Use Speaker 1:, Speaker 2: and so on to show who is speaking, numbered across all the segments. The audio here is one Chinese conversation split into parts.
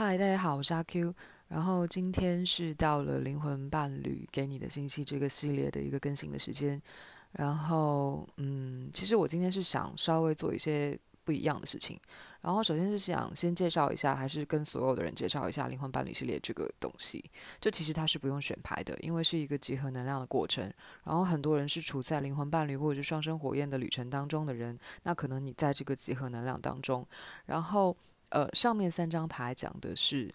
Speaker 1: 嗨，大家好，我是阿 Q。然后今天是到了灵魂伴侣给你的信息这个系列的一个更新的时间。然后，嗯，其实我今天是想稍微做一些不一样的事情。然后，首先是想先介绍一下，还是跟所有的人介绍一下灵魂伴侣系列这个东西。就其实它是不用选牌的，因为是一个集合能量的过程。然后，很多人是处在灵魂伴侣或者是双生火焰的旅程当中的人，那可能你在这个集合能量当中，然后。呃，上面三张牌讲的是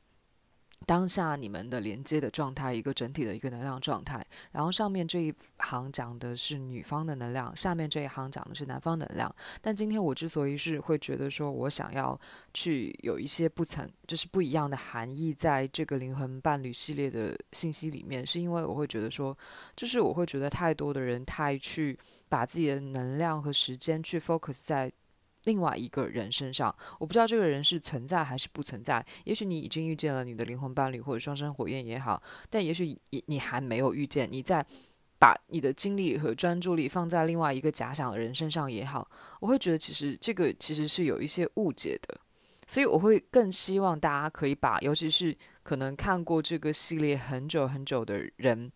Speaker 1: 当下你们的连接的状态，一个整体的一个能量状态。然后上面这一行讲的是女方的能量，下面这一行讲的是男方能量。但今天我之所以是会觉得说，我想要去有一些不曾就是不一样的含义，在这个灵魂伴侣系列的信息里面，是因为我会觉得说，就是我会觉得太多的人太去把自己的能量和时间去 focus 在。另外一个人身上，我不知道这个人是存在还是不存在。也许你已经遇见了你的灵魂伴侣或者双生火焰也好，但也许你你还没有遇见。你在把你的精力和专注力放在另外一个假想的人身上也好，我会觉得其实这个其实是有一些误解的。所以我会更希望大家可以把，尤其是可能看过这个系列很久很久的人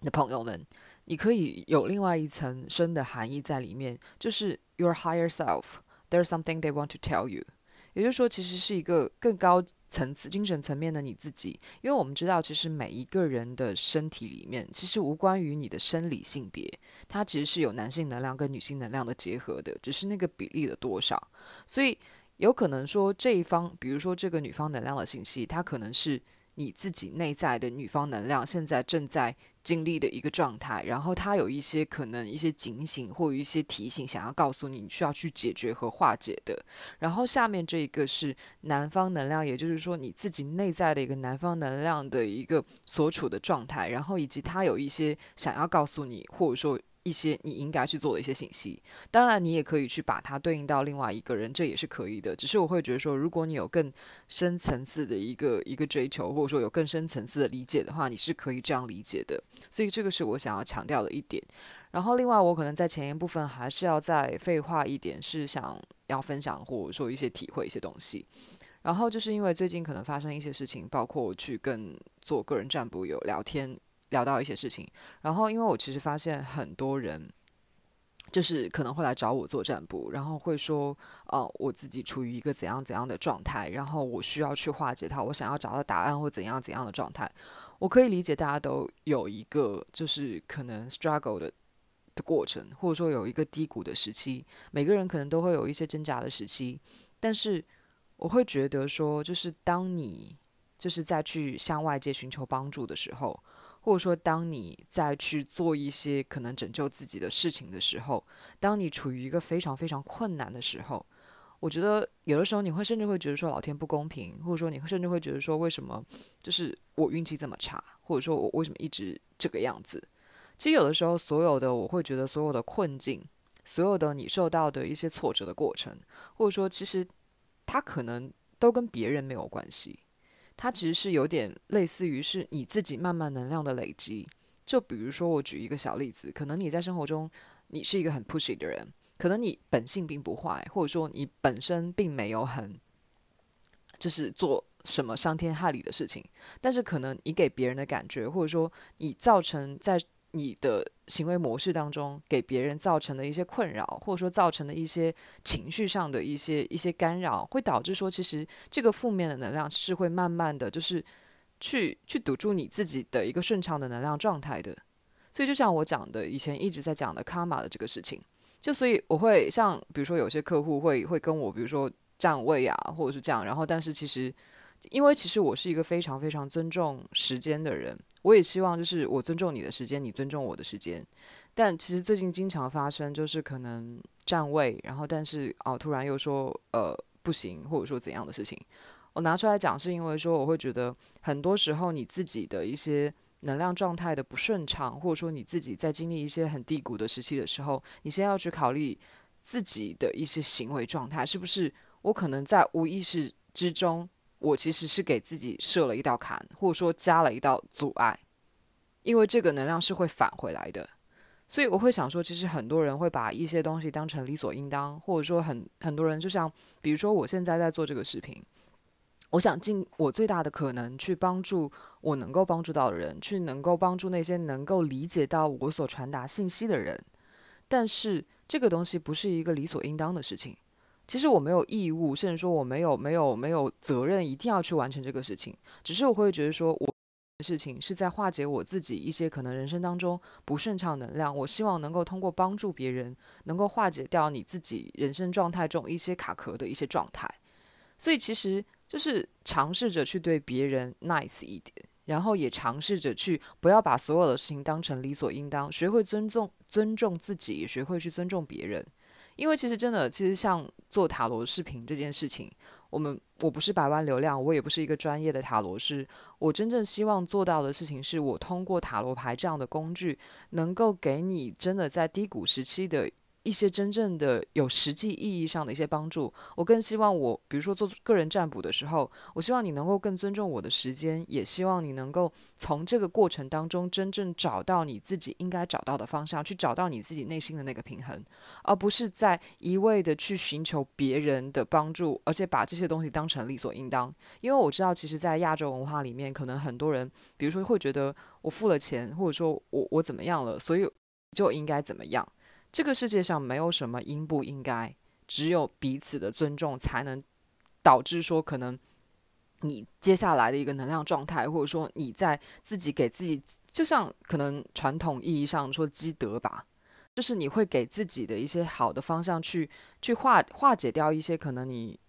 Speaker 1: 的朋友们。你可以有另外一层深的含义在里面，就是 your higher self，there's something they want to tell you。也就是说，其实是一个更高层次、精神层面的你自己。因为我们知道，其实每一个人的身体里面，其实无关于你的生理性别，它其实是有男性能量跟女性能量的结合的，只是那个比例的多少。所以有可能说，这一方，比如说这个女方能量的信息，它可能是。你自己内在的女方能量，现在正在经历的一个状态，然后他有一些可能一些警醒或一些提醒，想要告诉你需要去解决和化解的。然后下面这一个是男方能量，也就是说你自己内在的一个男方能量的一个所处的状态，然后以及他有一些想要告诉你或者说。一些你应该去做的一些信息，当然你也可以去把它对应到另外一个人，这也是可以的。只是我会觉得说，如果你有更深层次的一个一个追求，或者说有更深层次的理解的话，你是可以这样理解的。所以这个是我想要强调的一点。然后另外，我可能在前一部分还是要再废话一点，是想要分享或者说一些体会一些东西。然后就是因为最近可能发生一些事情，包括我去跟做个人占卜有聊天。聊到一些事情，然后因为我其实发现很多人就是可能会来找我做占卜，然后会说，哦，我自己处于一个怎样怎样的状态，然后我需要去化解它，我想要找到答案或怎样怎样的状态。我可以理解大家都有一个就是可能 struggle 的的过程，或者说有一个低谷的时期，每个人可能都会有一些挣扎的时期。但是我会觉得说，就是当你就是在去向外界寻求帮助的时候。或者说，当你在去做一些可能拯救自己的事情的时候，当你处于一个非常非常困难的时候，我觉得有的时候你会甚至会觉得说老天不公平，或者说你会甚至会觉得说为什么就是我运气这么差，或者说我为什么一直这个样子？其实有的时候，所有的我会觉得所有的困境，所有的你受到的一些挫折的过程，或者说其实它可能都跟别人没有关系。它其实是有点类似于是你自己慢慢能量的累积。就比如说我举一个小例子，可能你在生活中你是一个很 pushy 的人，可能你本性并不坏，或者说你本身并没有很就是做什么伤天害理的事情，但是可能你给别人的感觉，或者说你造成在。你的行为模式当中给别人造成的一些困扰，或者说造成的一些情绪上的一些一些干扰，会导致说其实这个负面的能量是会慢慢的就是去去堵住你自己的一个顺畅的能量状态的。所以就像我讲的，以前一直在讲的卡玛的这个事情，就所以我会像比如说有些客户会会跟我，比如说站位啊，或者是这样，然后但是其实。因为其实我是一个非常非常尊重时间的人，我也希望就是我尊重你的时间，你尊重我的时间。但其实最近经常发生，就是可能占位，然后但是哦，突然又说呃不行，或者说怎样的事情。我拿出来讲，是因为说我会觉得很多时候你自己的一些能量状态的不顺畅，或者说你自己在经历一些很低谷的时期的时候，你先要去考虑自己的一些行为状态是不是我可能在无意识之中。我其实是给自己设了一道坎，或者说加了一道阻碍，因为这个能量是会返回来的。所以我会想说，其实很多人会把一些东西当成理所应当，或者说很很多人就像，比如说我现在在做这个视频，我想尽我最大的可能去帮助我能够帮助到的人，去能够帮助那些能够理解到我所传达信息的人。但是这个东西不是一个理所应当的事情。其实我没有义务，甚至说我没有没有没有责任一定要去完成这个事情。只是我会觉得，说我事情是在化解我自己一些可能人生当中不顺畅能量。我希望能够通过帮助别人，能够化解掉你自己人生状态中一些卡壳的一些状态。所以其实就是尝试着去对别人 nice 一点，然后也尝试着去不要把所有的事情当成理所应当，学会尊重尊重自己，学会去尊重别人。因为其实真的，其实像做塔罗视频这件事情，我们我不是百万流量，我也不是一个专业的塔罗师。我真正希望做到的事情，是我通过塔罗牌这样的工具，能够给你真的在低谷时期的。一些真正的有实际意义上的一些帮助，我更希望我，比如说做个人占卜的时候，我希望你能够更尊重我的时间，也希望你能够从这个过程当中真正找到你自己应该找到的方向，去找到你自己内心的那个平衡，而不是在一味的去寻求别人的帮助，而且把这些东西当成理所应当。因为我知道，其实，在亚洲文化里面，可能很多人，比如说会觉得我付了钱，或者说我我怎么样了，所以就应该怎么样。这个世界上没有什么应不应该，只有彼此的尊重才能导致说可能你接下来的一个能量状态，或者说你在自己给自己，就像可能传统意义上说积德吧，就是你会给自己的一些好的方向去去化化解掉一些可能你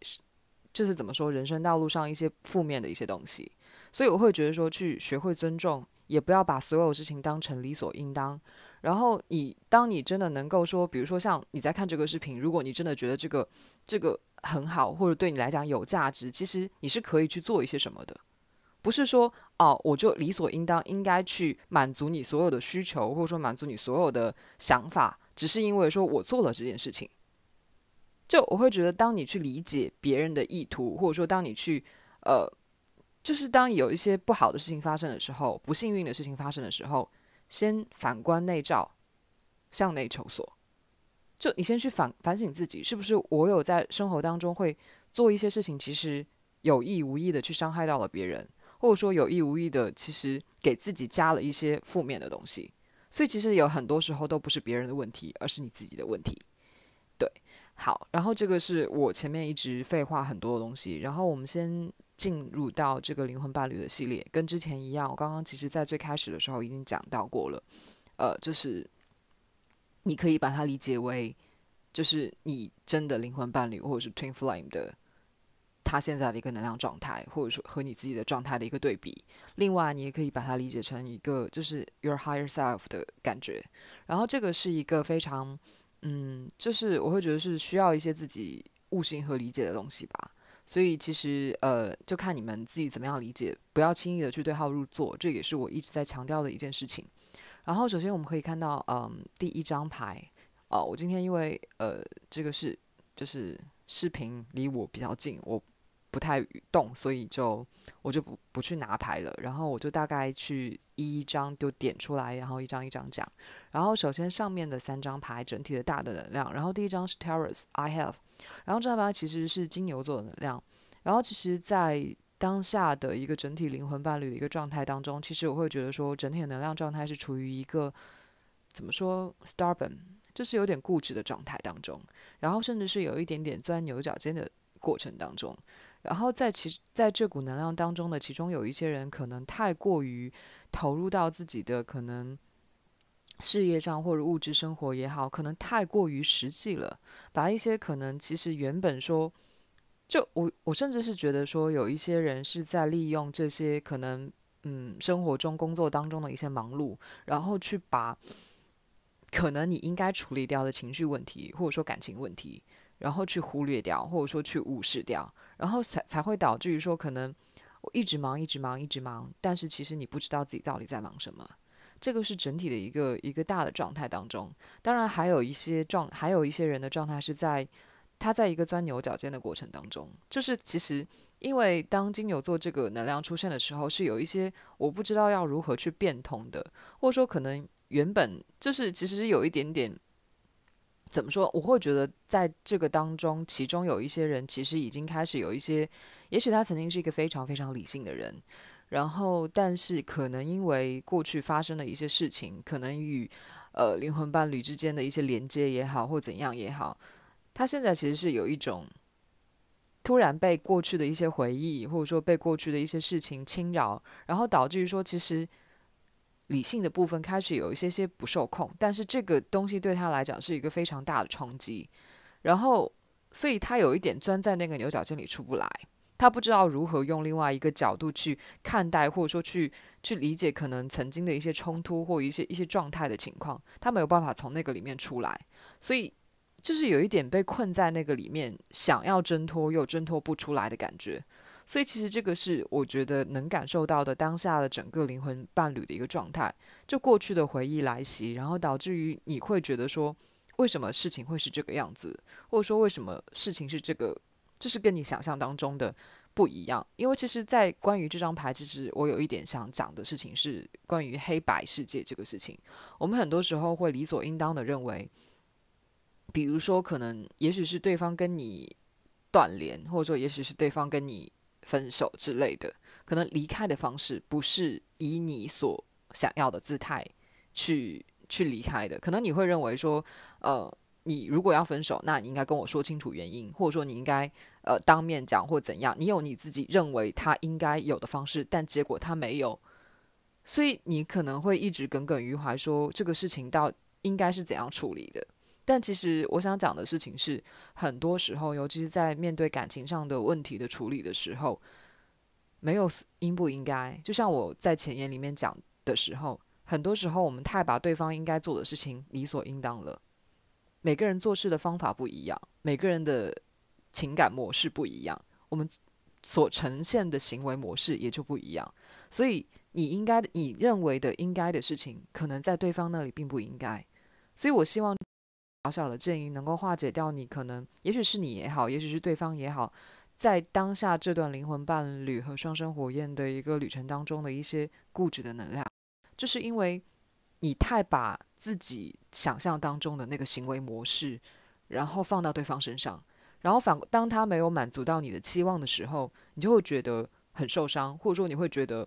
Speaker 1: 就是怎么说人生道路上一些负面的一些东西。所以我会觉得说，去学会尊重，也不要把所有事情当成理所应当。然后你，当你真的能够说，比如说像你在看这个视频，如果你真的觉得这个这个很好，或者对你来讲有价值，其实你是可以去做一些什么的，不是说啊，我就理所应当应该去满足你所有的需求，或者说满足你所有的想法，只是因为说我做了这件事情。就我会觉得，当你去理解别人的意图，或者说当你去呃，就是当有一些不好的事情发生的时候，不幸运的事情发生的时候。先反观内照，向内求索。就你先去反反省自己，是不是我有在生活当中会做一些事情，其实有意无意的去伤害到了别人，或者说有意无意的其实给自己加了一些负面的东西。所以其实有很多时候都不是别人的问题，而是你自己的问题。对，好，然后这个是我前面一直废话很多的东西，然后我们先。进入到这个灵魂伴侣的系列，跟之前一样，我刚刚其实，在最开始的时候已经讲到过了。呃，就是你可以把它理解为，就是你真的灵魂伴侣或者是 twin flame 的他现在的一个能量状态，或者说和你自己的状态的一个对比。另外，你也可以把它理解成一个就是 your higher self 的感觉。然后，这个是一个非常嗯，就是我会觉得是需要一些自己悟性和理解的东西吧。所以其实呃，就看你们自己怎么样理解，不要轻易的去对号入座，这也是我一直在强调的一件事情。然后首先我们可以看到，嗯，第一张牌，哦，我今天因为呃，这个是就是视频离我比较近，我。不太动，所以就我就不不去拿牌了。然后我就大概去一张就点出来，然后一张一张讲。然后首先上面的三张牌整体的大的能量。然后第一张是 Taurus I have，然后这张牌其实是金牛座的能量。然后其实，在当下的一个整体灵魂伴侣的一个状态当中，其实我会觉得说，整体能量状态是处于一个怎么说 stubborn，就是有点固执的状态当中。然后甚至是有一点点钻牛角尖的过程当中。然后在其实在这股能量当中呢，其中有一些人可能太过于投入到自己的可能事业上或者物质生活也好，可能太过于实际了，把一些可能其实原本说就我我甚至是觉得说有一些人是在利用这些可能嗯生活中工作当中的一些忙碌，然后去把可能你应该处理掉的情绪问题或者说感情问题，然后去忽略掉或者说去无视掉。然后才才会导致于说，可能我一直忙，一直忙，一直忙，但是其实你不知道自己到底在忙什么。这个是整体的一个一个大的状态当中。当然，还有一些状，还有一些人的状态是在他在一个钻牛角尖的过程当中。就是其实，因为当金牛座这个能量出现的时候，是有一些我不知道要如何去变通的，或者说可能原本就是其实有一点点。怎么说？我会觉得，在这个当中，其中有一些人其实已经开始有一些，也许他曾经是一个非常非常理性的人，然后但是可能因为过去发生的一些事情，可能与呃灵魂伴侣之间的一些连接也好，或怎样也好，他现在其实是有一种突然被过去的一些回忆，或者说被过去的一些事情侵扰，然后导致于说，其实。理性的部分开始有一些些不受控，但是这个东西对他来讲是一个非常大的冲击，然后所以他有一点钻在那个牛角尖里出不来，他不知道如何用另外一个角度去看待或者说去去理解可能曾经的一些冲突或一些一些状态的情况，他没有办法从那个里面出来，所以就是有一点被困在那个里面，想要挣脱又挣脱不出来的感觉。所以其实这个是我觉得能感受到的当下的整个灵魂伴侣的一个状态，就过去的回忆来袭，然后导致于你会觉得说，为什么事情会是这个样子，或者说为什么事情是这个，这是跟你想象当中的不一样。因为其实，在关于这张牌，其实我有一点想讲的事情是关于黑白世界这个事情。我们很多时候会理所应当的认为，比如说可能也许是对方跟你断联，或者说也许是对方跟你。分手之类的，可能离开的方式不是以你所想要的姿态去去离开的。可能你会认为说，呃，你如果要分手，那你应该跟我说清楚原因，或者说你应该呃当面讲或怎样。你有你自己认为他应该有的方式，但结果他没有，所以你可能会一直耿耿于怀，说这个事情到应该是怎样处理的。但其实我想讲的事情是，很多时候，尤其是在面对感情上的问题的处理的时候，没有应不应该。就像我在前言里面讲的时候，很多时候我们太把对方应该做的事情理所应当了。每个人做事的方法不一样，每个人的情感模式不一样，我们所呈现的行为模式也就不一样。所以，你应该、你认为的应该的事情，可能在对方那里并不应该。所以我希望。小小的建议能够化解掉你可能，也许是你也好，也许是对方也好，在当下这段灵魂伴侣和双生火焰的一个旅程当中的一些固执的能量，就是因为你太把自己想象当中的那个行为模式，然后放到对方身上，然后反当他没有满足到你的期望的时候，你就会觉得很受伤，或者说你会觉得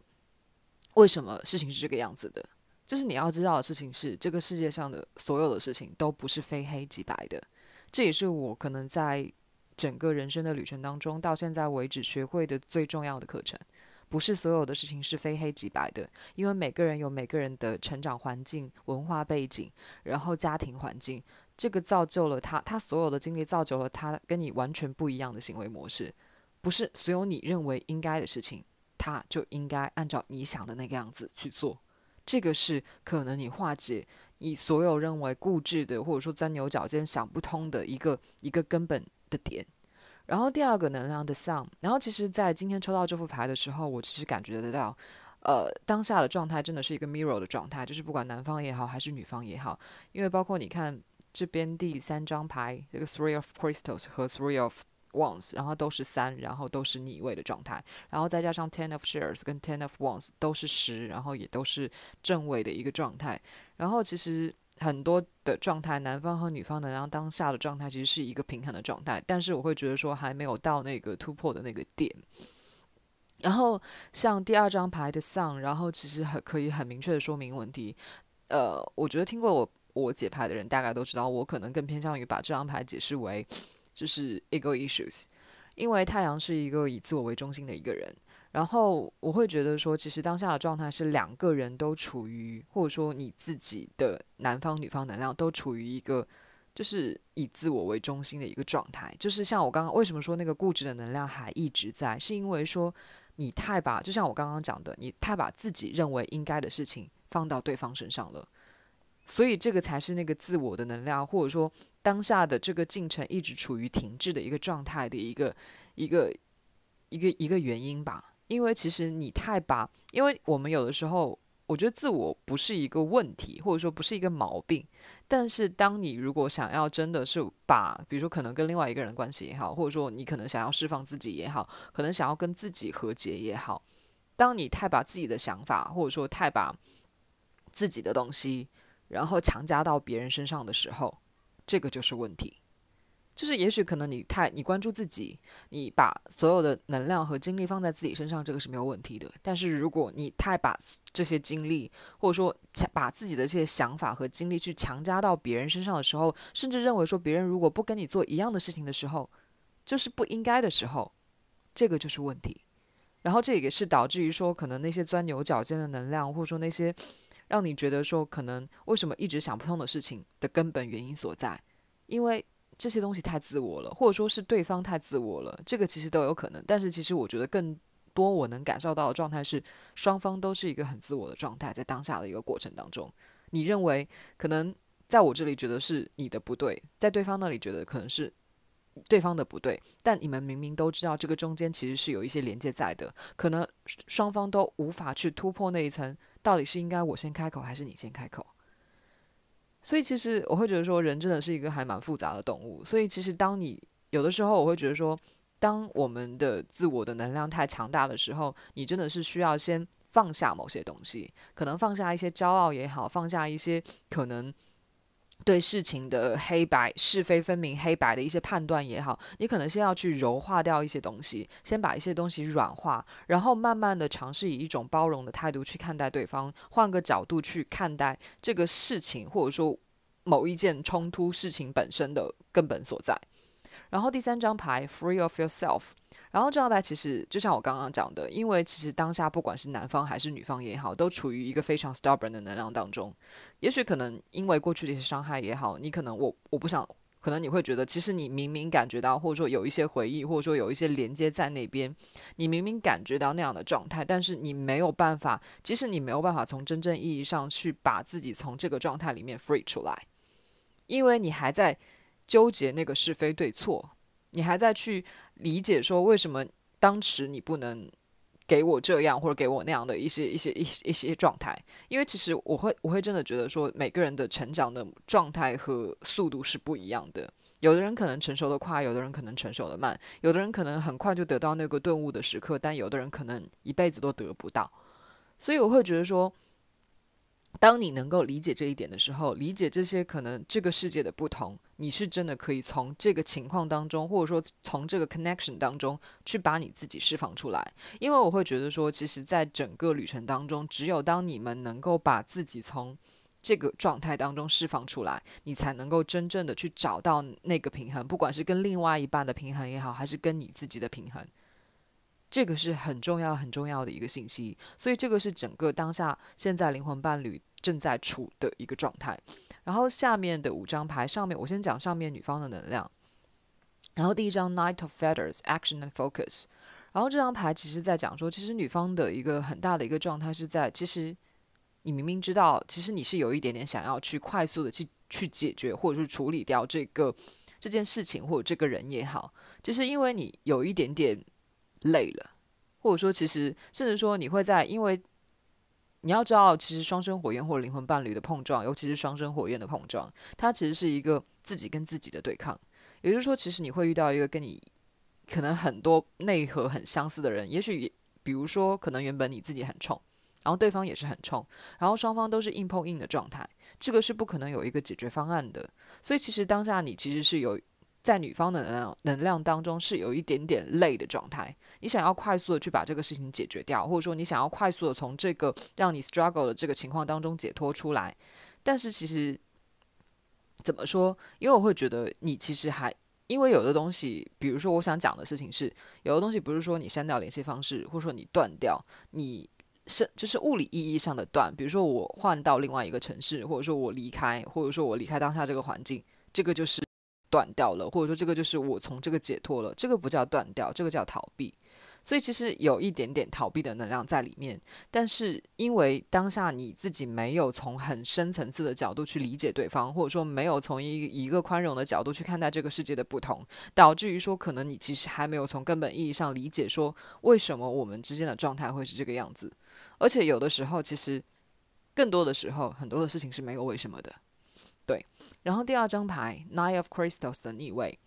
Speaker 1: 为什么事情是这个样子的。就是你要知道的事情是，这个世界上的所有的事情都不是非黑即白的。这也是我可能在整个人生的旅程当中到现在为止学会的最重要的课程。不是所有的事情是非黑即白的，因为每个人有每个人的成长环境、文化背景，然后家庭环境，这个造就了他，他所有的经历造就了他跟你完全不一样的行为模式。不是所有你认为应该的事情，他就应该按照你想的那个样子去做。这个是可能你化解你所有认为固执的，或者说钻牛角尖想不通的一个一个根本的点。然后第二个能量的 sun，然后其实，在今天抽到这副牌的时候，我其实感觉得到，呃，当下的状态真的是一个 mirror 的状态，就是不管男方也好，还是女方也好，因为包括你看这边第三张牌，这个 three of crystals 和 three of Once，然后都是三，然后都是逆位的状态，然后再加上 Ten of Shares 跟 Ten of Once 都是十，然后也都是正位的一个状态。然后其实很多的状态，男方和女方能量当下的状态其实是一个平衡的状态，但是我会觉得说还没有到那个突破的那个点。然后像第二张牌的 Sun，然后其实很可以很明确的说明问题。呃，我觉得听过我我解牌的人大概都知道，我可能更偏向于把这张牌解释为。就是 ego issues，因为太阳是一个以自我为中心的一个人。然后我会觉得说，其实当下的状态是两个人都处于，或者说你自己的男方、女方能量都处于一个就是以自我为中心的一个状态。就是像我刚刚为什么说那个固执的能量还一直在，是因为说你太把，就像我刚刚讲的，你太把自己认为应该的事情放到对方身上了。所以这个才是那个自我的能量，或者说当下的这个进程一直处于停滞的一个状态的一个一个一个一个原因吧。因为其实你太把，因为我们有的时候我觉得自我不是一个问题，或者说不是一个毛病。但是当你如果想要真的是把，比如说可能跟另外一个人关系也好，或者说你可能想要释放自己也好，可能想要跟自己和解也好，当你太把自己的想法，或者说太把自己的东西。然后强加到别人身上的时候，这个就是问题。就是也许可能你太你关注自己，你把所有的能量和精力放在自己身上，这个是没有问题的。但是如果你太把这些精力，或者说强把自己的这些想法和精力去强加到别人身上的时候，甚至认为说别人如果不跟你做一样的事情的时候，就是不应该的时候，这个就是问题。然后这也是导致于说，可能那些钻牛角尖的能量，或者说那些。让你觉得说可能为什么一直想不通的事情的根本原因所在，因为这些东西太自我了，或者说是对方太自我了，这个其实都有可能。但是其实我觉得更多我能感受到的状态是，双方都是一个很自我的状态，在当下的一个过程当中，你认为可能在我这里觉得是你的不对，在对方那里觉得可能是对方的不对，但你们明明都知道这个中间其实是有一些连接在的，可能双方都无法去突破那一层。到底是应该我先开口还是你先开口？所以其实我会觉得说，人真的是一个还蛮复杂的动物。所以其实当你有的时候，我会觉得说，当我们的自我的能量太强大的时候，你真的是需要先放下某些东西，可能放下一些骄傲也好，放下一些可能。对事情的黑白是非分明、黑白的一些判断也好，你可能先要去柔化掉一些东西，先把一些东西软化，然后慢慢的尝试以一种包容的态度去看待对方，换个角度去看待这个事情，或者说某一件冲突事情本身的根本所在。然后第三张牌，Free of yourself。然后，张小白其实就像我刚刚讲的，因为其实当下不管是男方还是女方也好，都处于一个非常 stubborn 的能量当中。也许可能因为过去的一些伤害也好，你可能我我不想，可能你会觉得，其实你明明感觉到，或者说有一些回忆，或者说有一些连接在那边，你明明感觉到那样的状态，但是你没有办法，即使你没有办法从真正意义上去把自己从这个状态里面 free 出来，因为你还在纠结那个是非对错。你还在去理解说为什么当时你不能给我这样或者给我那样的一些一些一些一些状态？因为其实我会我会真的觉得说，每个人的成长的状态和速度是不一样的。有的人可能成熟的快，有的人可能成熟的慢，有的人可能很快就得到那个顿悟的时刻，但有的人可能一辈子都得不到。所以我会觉得说，当你能够理解这一点的时候，理解这些可能这个世界的不同。你是真的可以从这个情况当中，或者说从这个 connection 当中去把你自己释放出来，因为我会觉得说，其实，在整个旅程当中，只有当你们能够把自己从这个状态当中释放出来，你才能够真正的去找到那个平衡，不管是跟另外一半的平衡也好，还是跟你自己的平衡，这个是很重要、很重要的一个信息。所以，这个是整个当下现在灵魂伴侣正在处的一个状态。然后下面的五张牌，上面我先讲上面女方的能量。然后第一张 Knight of f a h e r s a c t i o n and Focus。然后这张牌其实在讲说，其实女方的一个很大的一个状态是在，其实你明明知道，其实你是有一点点想要去快速的去去解决，或者是处理掉这个这件事情或者这个人也好，就是因为你有一点点累了，或者说其实甚至说你会在因为。你要知道，其实双生火焰或者灵魂伴侣的碰撞，尤其是双生火焰的碰撞，它其实是一个自己跟自己的对抗。也就是说，其实你会遇到一个跟你可能很多内核很相似的人，也许比如说，可能原本你自己很冲，然后对方也是很冲，然后双方都是硬碰硬的状态，这个是不可能有一个解决方案的。所以，其实当下你其实是有在女方的能量能量当中是有一点点累的状态。你想要快速的去把这个事情解决掉，或者说你想要快速的从这个让你 struggle 的这个情况当中解脱出来，但是其实怎么说？因为我会觉得你其实还因为有的东西，比如说我想讲的事情是，有的东西不是说你删掉联系方式，或者说你断掉，你是就是物理意义上的断，比如说我换到另外一个城市，或者说我离开，或者说我离开当下这个环境，这个就是断掉了，或者说这个就是我从这个解脱了，这个不叫断掉，这个叫逃避。所以其实有一点点逃避的能量在里面，但是因为当下你自己没有从很深层次的角度去理解对方，或者说没有从一一个宽容的角度去看待这个世界的不同，导致于说可能你其实还没有从根本意义上理解说为什么我们之间的状态会是这个样子。而且有的时候其实更多的时候，很多的事情是没有为什么的。对。然后第二张牌 Nine of Crystals 的逆位。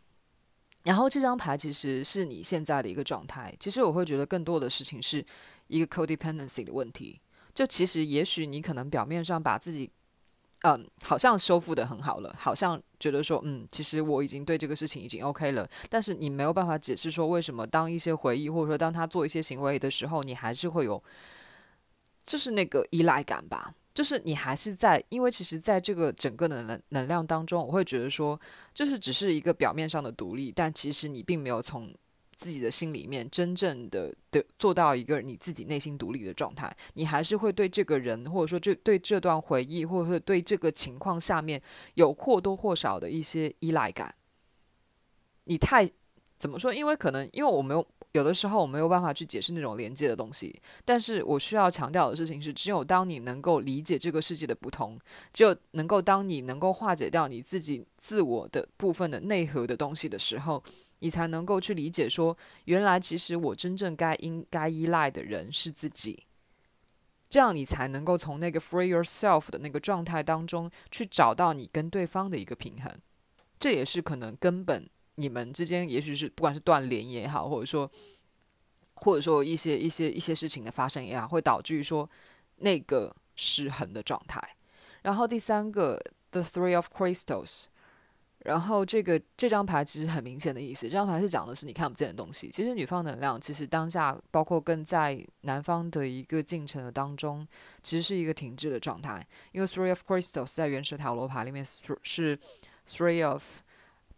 Speaker 1: 然后这张牌其实是你现在的一个状态。其实我会觉得更多的事情是一个 codependency 的问题。就其实也许你可能表面上把自己，嗯，好像修复的很好了，好像觉得说，嗯，其实我已经对这个事情已经 OK 了。但是你没有办法解释说，为什么当一些回忆或者说当他做一些行为的时候，你还是会有，就是那个依赖感吧。就是你还是在，因为其实，在这个整个的能能量当中，我会觉得说，就是只是一个表面上的独立，但其实你并没有从自己的心里面真正的的做到一个你自己内心独立的状态，你还是会对这个人，或者说这对这段回忆，或者说对这个情况下面有或多或少的一些依赖感，你太。怎么说？因为可能，因为我没有有的时候，我没有办法去解释那种连接的东西。但是我需要强调的事情是，只有当你能够理解这个世界的不同，只有能够当你能够化解掉你自己自我的部分的内核的东西的时候，你才能够去理解说，原来其实我真正该应该依赖的人是自己。这样你才能够从那个 free yourself 的那个状态当中，去找到你跟对方的一个平衡。这也是可能根本。你们之间，也许是不管是断联也好，或者说，或者说一些一些一些事情的发生也好，会导致于说那个失衡的状态。然后第三个，the three of crystals，然后这个这张牌其实很明显的意思，这张牌是讲的是你看不见的东西。其实女方能量其实当下，包括跟在男方的一个进程的当中，其实是一个停滞的状态。因为 three of crystals 在原始塔罗牌里面是 three of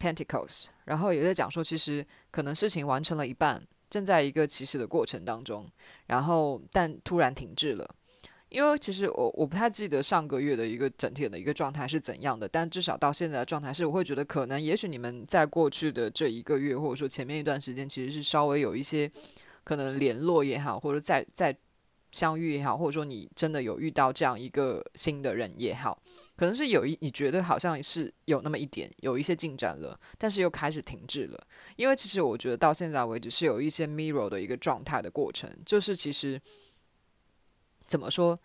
Speaker 1: Pentacles，然后也在讲说，其实可能事情完成了一半，正在一个起始的过程当中，然后但突然停滞了。因为其实我我不太记得上个月的一个整体的一个状态是怎样的，但至少到现在的状态是，我会觉得可能也许你们在过去的这一个月，或者说前面一段时间，其实是稍微有一些可能联络也好，或者再再相遇也好，或者说你真的有遇到这样一个新的人也好。可能是有一你觉得好像是有那么一点有一些进展了，但是又开始停滞了。因为其实我觉得到现在为止是有一些 mirror 的一个状态的过程，就是其实怎么说，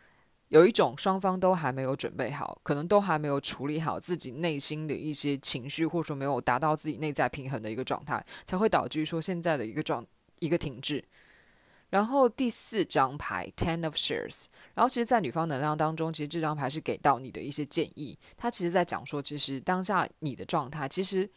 Speaker 1: 有一种双方都还没有准备好，可能都还没有处理好自己内心的一些情绪，或者说没有达到自己内在平衡的一个状态，才会导致说现在的一个状一个停滞。然后第四张牌 Ten of Shears，然后其实，在女方能量当中，其实这张牌是给到你的一些建议。他其实在讲说，其实当下你的状态，其实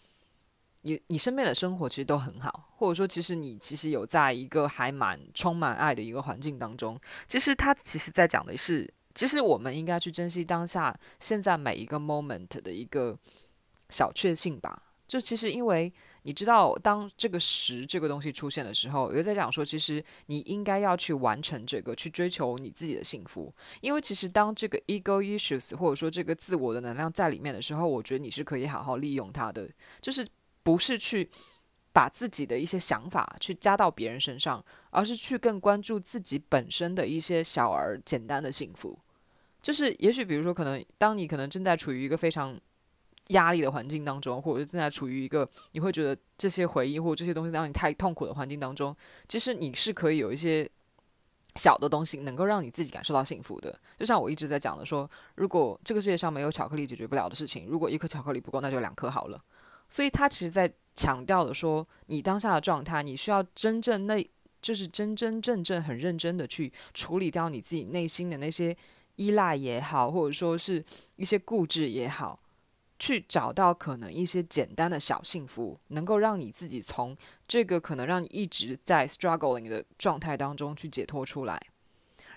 Speaker 1: 你你身边的生活其实都很好，或者说，其实你其实有在一个还蛮充满爱的一个环境当中。其实他其实在讲的是，其实我们应该去珍惜当下现在每一个 moment 的一个小确幸吧。就其实因为。你知道，当这个十这个东西出现的时候，我就在讲说，其实你应该要去完成这个，去追求你自己的幸福。因为其实当这个 ego issues 或者说这个自我的能量在里面的时候，我觉得你是可以好好利用它的，就是不是去把自己的一些想法去加到别人身上，而是去更关注自己本身的一些小而简单的幸福。就是也许比如说，可能当你可能正在处于一个非常。压力的环境当中，或者是正在处于一个你会觉得这些回忆或这些东西让你太痛苦的环境当中，其实你是可以有一些小的东西能够让你自己感受到幸福的。就像我一直在讲的，说如果这个世界上没有巧克力解决不了的事情，如果一颗巧克力不够，那就两颗好了。所以他其实在强调的说，你当下的状态，你需要真正内，就是真真正正很认真的去处理掉你自己内心的那些依赖也好，或者说是一些固执也好。去找到可能一些简单的小幸福，能够让你自己从这个可能让你一直在 struggling 的状态当中去解脱出来。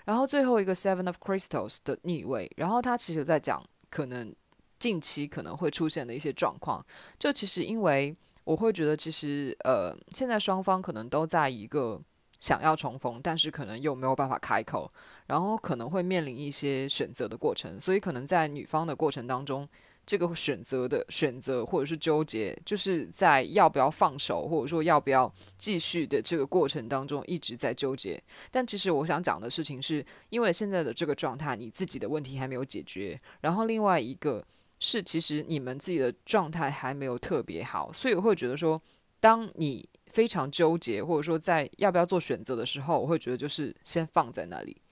Speaker 1: 然后最后一个 Seven of Crystals 的逆位，然后它其实在讲可能近期可能会出现的一些状况。这其实因为我会觉得，其实呃，现在双方可能都在一个想要重逢，但是可能又没有办法开口，然后可能会面临一些选择的过程。所以可能在女方的过程当中。这个选择的选择，或者是纠结，就是在要不要放手，或者说要不要继续的这个过程当中，一直在纠结。但其实我想讲的事情是，因为现在的这个状态，你自己的问题还没有解决，然后另外一个是，其实你们自己的状态还没有特别好，所以我会觉得说，当你非常纠结，或者说在要不要做选择的时候，我会觉得就是先放在那里。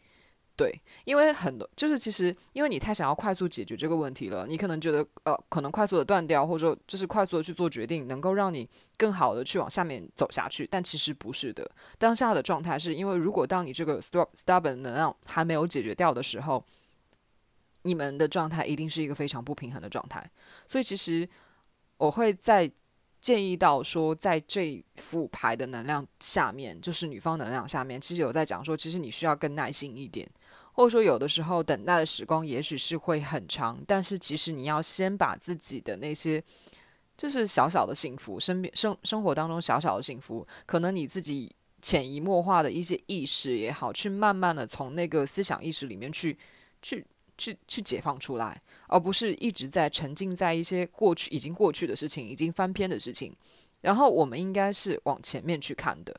Speaker 1: 对，因为很多就是其实，因为你太想要快速解决这个问题了，你可能觉得呃，可能快速的断掉，或者就是快速的去做决定，能够让你更好的去往下面走下去。但其实不是的，当下的状态是因为，如果当你这个 stop stubborn 能量还没有解决掉的时候，你们的状态一定是一个非常不平衡的状态。所以其实我会在建议到说，在这副牌的能量下面，就是女方能量下面，其实有在讲说，其实你需要更耐心一点。或者说，有的时候等待的时光也许是会很长，但是其实你要先把自己的那些，就是小小的幸福，身边生生活当中小小的幸福，可能你自己潜移默化的一些意识也好，去慢慢的从那个思想意识里面去去去去解放出来，而不是一直在沉浸在一些过去已经过去的事情，已经翻篇的事情。然后我们应该是往前面去看的，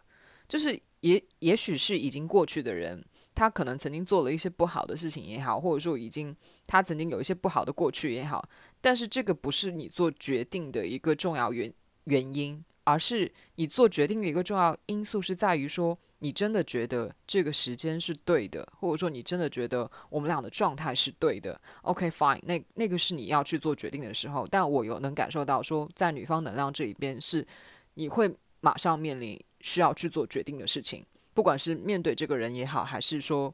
Speaker 1: 就是也也许是已经过去的人。他可能曾经做了一些不好的事情也好，或者说已经他曾经有一些不好的过去也好，但是这个不是你做决定的一个重要原原因，而是你做决定的一个重要因素是在于说你真的觉得这个时间是对的，或者说你真的觉得我们俩的状态是对的。OK，fine，那那个是你要去做决定的时候，但我有能感受到说，在女方能量这一边是你会马上面临需要去做决定的事情。不管是面对这个人也好，还是说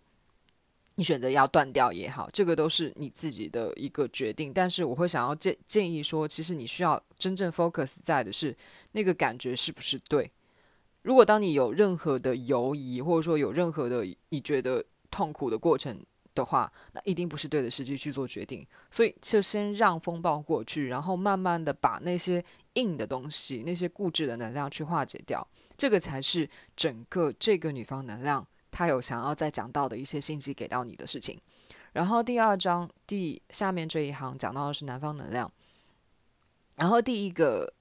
Speaker 1: 你选择要断掉也好，这个都是你自己的一个决定。但是我会想要建建议说，其实你需要真正 focus 在的是那个感觉是不是对。如果当你有任何的犹疑，或者说有任何的你觉得痛苦的过程的话，那一定不是对的时机去做决定。所以就先让风暴过去，然后慢慢的把那些。硬的东西，那些固执的能量去化解掉，这个才是整个这个女方能量，她有想要再讲到的一些信息给到你的事情。然后第二章第下面这一行讲到的是男方能量。然后第一个，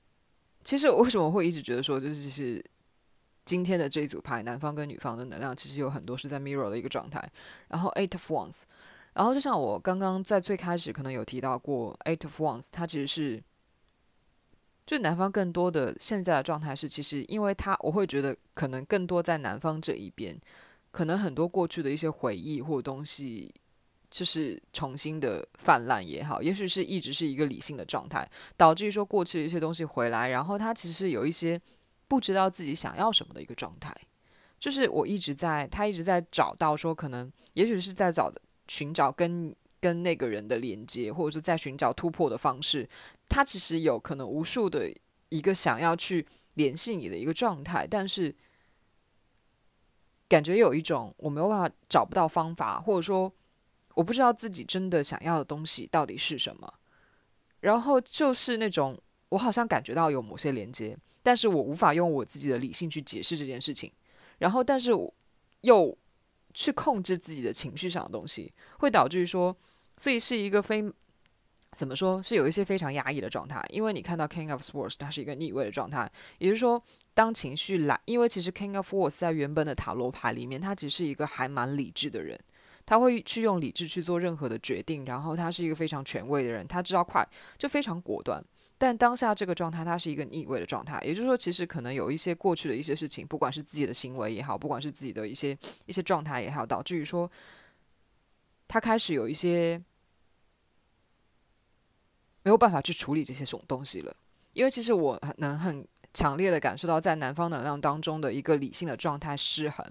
Speaker 1: 其实我为什么会一直觉得说，就是今天的这一组牌，男方跟女方的能量其实有很多是在 mirror 的一个状态。然后 Eight of Wands，然后就像我刚刚在最开始可能有提到过 Eight of Wands，它其实是。就男方更多的现在的状态是，其实因为他，我会觉得可能更多在男方这一边，可能很多过去的一些回忆或东西，就是重新的泛滥也好，也许是一直是一个理性的状态，导致于说过去的一些东西回来，然后他其实有一些不知道自己想要什么的一个状态，就是我一直在他一直在找到说，可能也许是在找寻找跟跟那个人的连接，或者说在寻找突破的方式。他其实有可能无数的一个想要去联系你的一个状态，但是感觉有一种我没有办法找不到方法，或者说我不知道自己真的想要的东西到底是什么。然后就是那种我好像感觉到有某些连接，但是我无法用我自己的理性去解释这件事情。然后，但是又去控制自己的情绪上的东西，会导致于说，所以是一个非。怎么说？是有一些非常压抑的状态，因为你看到 King of Swords，它是一个逆位的状态。也就是说，当情绪来，因为其实 King of Swords 在原本的塔罗牌里面，他只是一个还蛮理智的人，他会去用理智去做任何的决定。然后他是一个非常权威的人，他知道快，就非常果断。但当下这个状态，他是一个逆位的状态。也就是说，其实可能有一些过去的一些事情，不管是自己的行为也好，不管是自己的一些一些状态也好，导致于说，他开始有一些。没有办法去处理这些种东西了，因为其实我能很强烈的感受到，在男方能量当中的一个理性的状态失衡，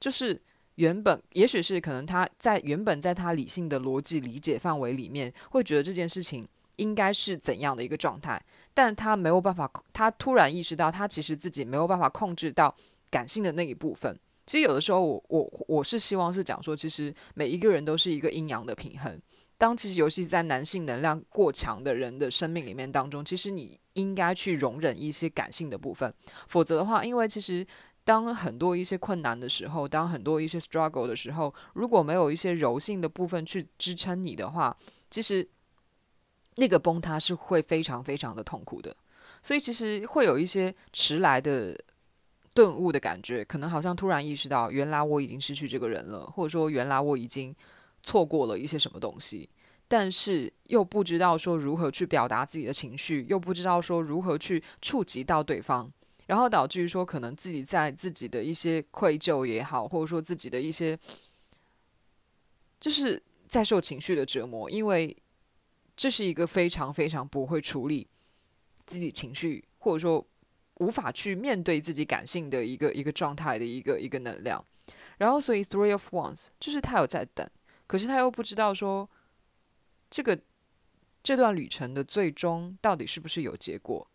Speaker 1: 就是原本也许是可能他在原本在他理性的逻辑理解范围里面会觉得这件事情应该是怎样的一个状态，但他没有办法，他突然意识到他其实自己没有办法控制到感性的那一部分。其实有的时候，我我我是希望是讲说，其实每一个人都是一个阴阳的平衡。当其实游戏在男性能量过强的人的生命里面当中，其实你应该去容忍一些感性的部分，否则的话，因为其实当很多一些困难的时候，当很多一些 struggle 的时候，如果没有一些柔性的部分去支撑你的话，其实那个崩塌是会非常非常的痛苦的。所以其实会有一些迟来的顿悟的感觉，可能好像突然意识到，原来我已经失去这个人了，或者说原来我已经。错过了一些什么东西，但是又不知道说如何去表达自己的情绪，又不知道说如何去触及到对方，然后导致于说，可能自己在自己的一些愧疚也好，或者说自己的一些，就是在受情绪的折磨，因为这是一个非常非常不会处理自己情绪，或者说无法去面对自己感性的一个一个状态的一个一个能量，然后所以 Three of Wands 就是他有在等。可是他又不知道说，这个这段旅程的最终到底是不是有结果？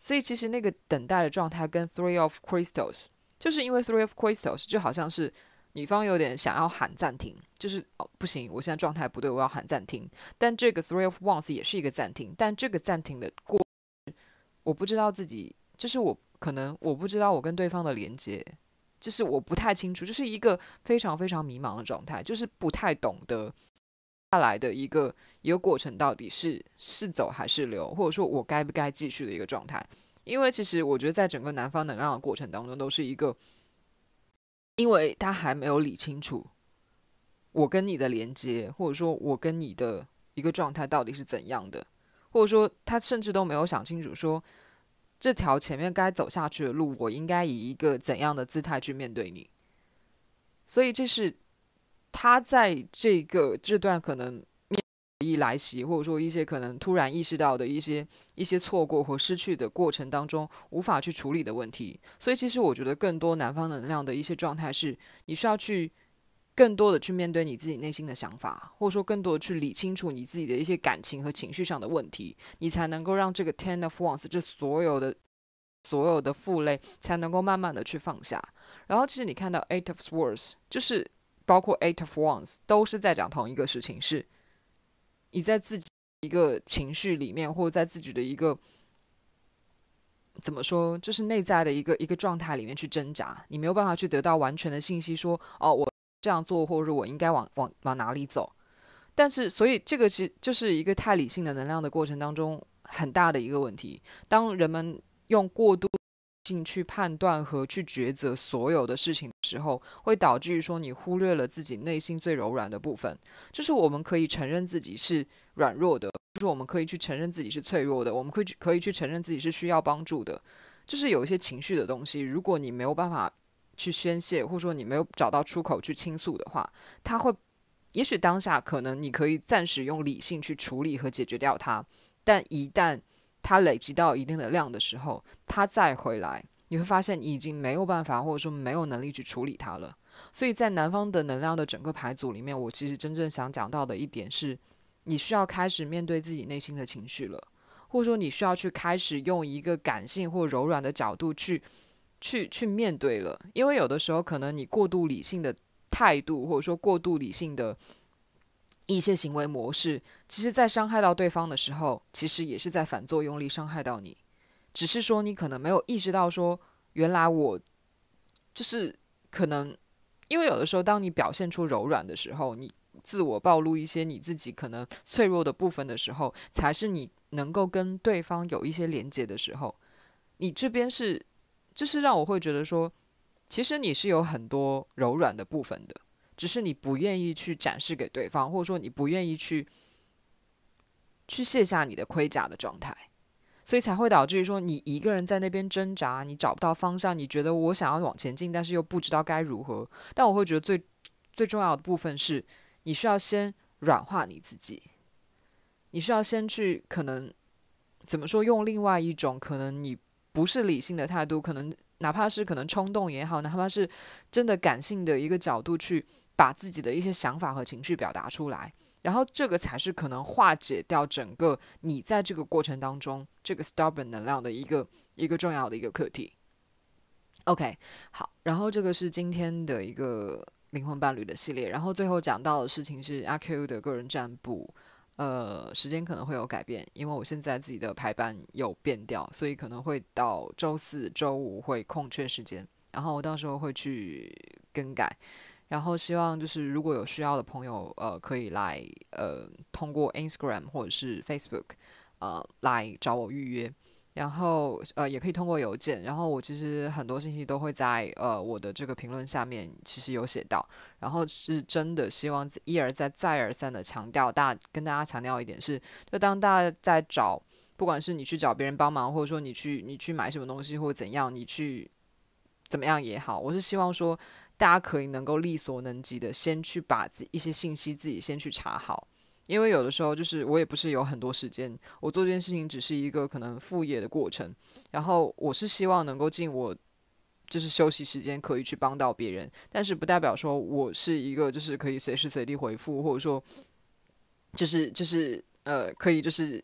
Speaker 1: 所以其实那个等待的状态跟 Three of Crystals，就是因为 Three of Crystals 就好像是女方有点想要喊暂停，就是哦不行，我现在状态不对，我要喊暂停。但这个 Three of Wands 也是一个暂停，但这个暂停的过，我不知道自己，就是我可能我不知道我跟对方的连接。就是我不太清楚，就是一个非常非常迷茫的状态，就是不太懂得下来的一个一个过程到底是是走还是留，或者说我该不该继续的一个状态。因为其实我觉得在整个南方能量的过程当中，都是一个，因为他还没有理清楚我跟你的连接，或者说我跟你的一个状态到底是怎样的，或者说他甚至都没有想清楚说。这条前面该走下去的路，我应该以一个怎样的姿态去面对你？所以这是他在这个这段可能面一来袭，或者说一些可能突然意识到的一些一些错过和失去的过程当中，无法去处理的问题。所以其实我觉得，更多南方能量的一些状态是你需要去。更多的去面对你自己内心的想法，或者说更多的去理清楚你自己的一些感情和情绪上的问题，你才能够让这个 Ten of Wands 这所有的所有的负累才能够慢慢的去放下。然后，其实你看到 Eight of Swords，就是包括 Eight of Wands，都是在讲同一个事情，是你在自己一个情绪里面，或者在自己的一个怎么说，就是内在的一个一个状态里面去挣扎，你没有办法去得到完全的信息，说哦，我。这样做，或者我应该往往往哪里走？但是，所以这个其实就是一个太理性的能量的过程当中很大的一个问题。当人们用过度性去判断和去抉择所有的事情的时候，会导致于说你忽略了自己内心最柔软的部分。就是我们可以承认自己是软弱的，就是我们可以去承认自己是脆弱的，我们可以可以去承认自己是需要帮助的。就是有一些情绪的东西，如果你没有办法。去宣泄，或者说你没有找到出口去倾诉的话，他会，也许当下可能你可以暂时用理性去处理和解决掉它，但一旦它累积到一定的量的时候，它再回来，你会发现你已经没有办法，或者说没有能力去处理它了。所以在男方的能量的整个牌组里面，我其实真正想讲到的一点是，你需要开始面对自己内心的情绪了，或者说你需要去开始用一个感性或柔软的角度去。去去面对了，因为有的时候可能你过度理性的态度，或者说过度理性的一些行为模式，其实，在伤害到对方的时候，其实也是在反作用力伤害到你。只是说你可能没有意识到，说原来我就是可能，因为有的时候当你表现出柔软的时候，你自我暴露一些你自己可能脆弱的部分的时候，才是你能够跟对方有一些连接的时候。你这边是。就是让我会觉得说，其实你是有很多柔软的部分的，只是你不愿意去展示给对方，或者说你不愿意去去卸下你的盔甲的状态，所以才会导致于说你一个人在那边挣扎，你找不到方向，你觉得我想要往前进，但是又不知道该如何。但我会觉得最最重要的部分是，你需要先软化你自己，你需要先去可能怎么说用另外一种可能你。不是理性的态度，可能哪怕是可能冲动也好，哪怕是真的感性的一个角度去把自己的一些想法和情绪表达出来，然后这个才是可能化解掉整个你在这个过程当中这个 stubborn 能量的一个一个重要的一个课题。OK，好，然后这个是今天的一个灵魂伴侣的系列，然后最后讲到的事情是阿 Q 的个人占卜。呃，时间可能会有改变，因为我现在自己的排班有变掉，所以可能会到周四、周五会空缺时间，然后我到时候会去更改，然后希望就是如果有需要的朋友，呃，可以来呃通过 Instagram 或者是 Facebook，呃来找我预约。然后，呃，也可以通过邮件。然后我其实很多信息都会在呃我的这个评论下面，其实有写到。然后是真的希望一而再、再而三的强调，大跟大家强调一点是：就当大家在找，不管是你去找别人帮忙，或者说你去你去买什么东西，或者怎样，你去怎么样也好，我是希望说大家可以能够力所能及的，先去把自一些信息自己先去查好。因为有的时候就是我也不是有很多时间，我做这件事情只是一个可能副业的过程，然后我是希望能够尽我就是休息时间可以去帮到别人，但是不代表说我是一个就是可以随时随地回复，或者说就是就是呃可以就是。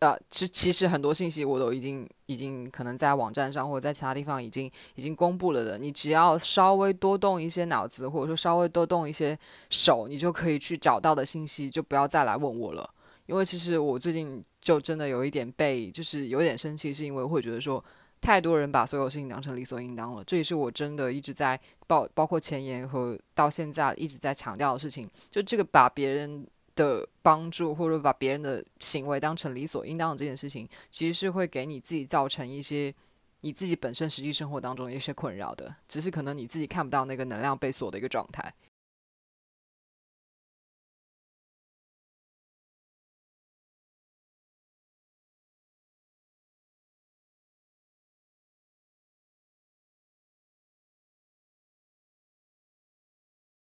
Speaker 1: 呃，其其实很多信息我都已经已经可能在网站上或者在其他地方已经已经公布了的。你只要稍微多动一些脑子，或者说稍微多动一些手，你就可以去找到的信息，就不要再来问我了。因为其实我最近就真的有一点被，就是有点生气，是因为会觉得说太多人把所有事情当成理所应当了。这也是我真的一直在包包括前言和到现在一直在强调的事情。就这个把别人。的帮助，或者把别人的行为当成理所应当的这件事情，其实是会给你自己造成一些你自己本身实际生活当中的一些困扰的，只是可能你自己看不到那个能量被锁的一个状态。